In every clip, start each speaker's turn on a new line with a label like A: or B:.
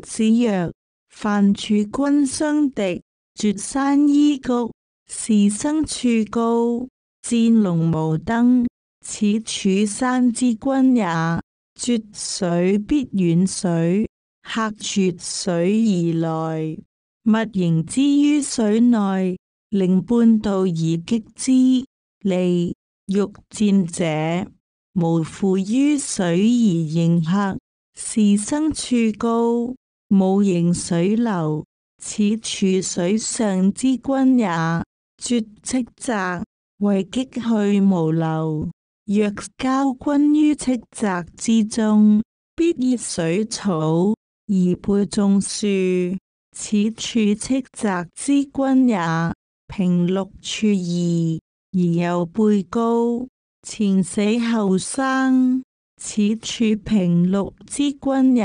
A: 子曰：“凡处君相敌，绝山依谷，是生处高，战龙无灯，此处山之君也。绝水必远水，客绝水而来，物形之于水内，令半渡而击之。利欲战者，无负于水而迎客，是生处高。”无形水流，此处水上之君也；绝斥责，为激去无流，若交君于斥责之中，必遏水草而背众树，此处斥责之君也。平陆处而而又背高，前死后生，此处平陆之君也。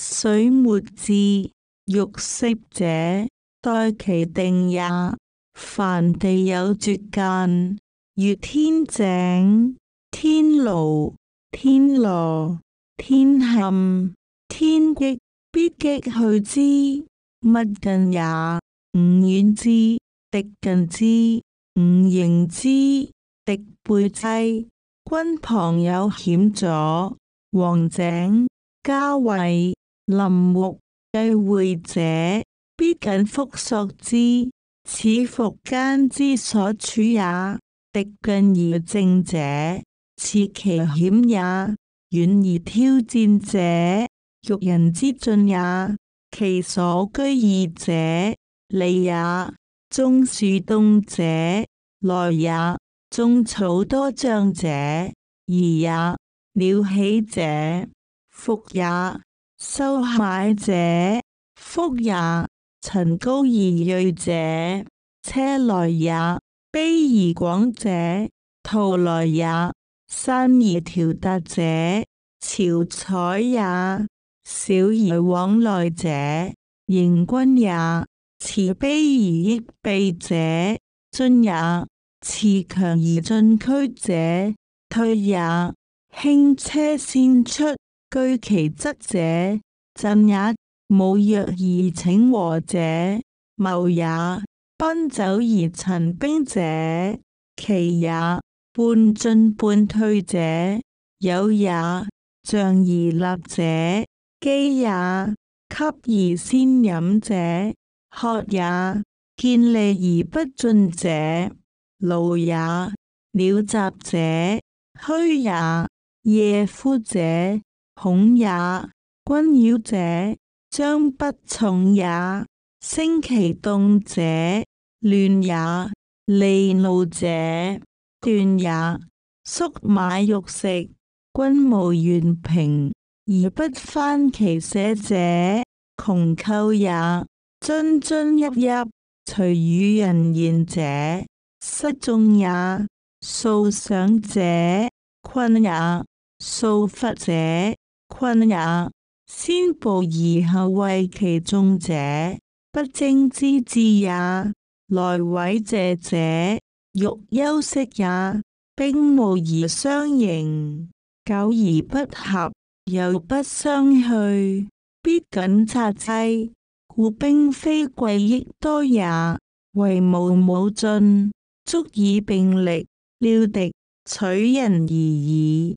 A: 水没至欲湿者，待其定也。凡地有绝间，如天井、天牢、天罗、天陷、天击，必击去之。勿近也，吾远之；敌近之，吾迎之；敌背妻。君旁有险阻，王井家卫。林木继会者，必谨复朔之；此伏间之所处也。敌近而正者，此其险也；远而挑战者，欲人之进也。其所居易者，利也；中树动者，来也；中草多障者，宜也；鸟起者，伏也。收买者，福也；陈高而锐者，车来也；卑而广者，徒来也；深而调达者，潮采也；小而往来者，迎君也；慈悲而益备者，尊也；恃强而进趋者，退也。轻车先出。据其质者，朕也；无约而请和者，谋也；奔走而陈兵者，其也；半进半退者，有也；仗而立者，机也；给而先饮者，喝也；见利而不进者，劳也；鸟集者，虚也；夜夫者，恐也，君扰者将不从也；升其动者乱也，利怒者断也。粟买肉食，君无怨平而不翻其舍者穷寇也。遵遵泣泣，随与人言者失众也。素想者困也，素忽者。困也，先步而后为其中者，不争之志也。来委者者，欲休息也。兵无而相迎，久而不合，又不相去，必紧察之。故兵非贵益多也，为无武尽，足以并力，料敌，取人而已。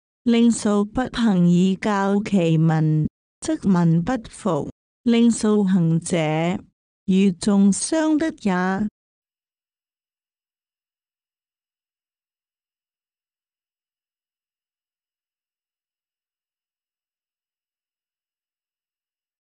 A: 令数不行以教其民，则民不服；令数行者，与众相得也。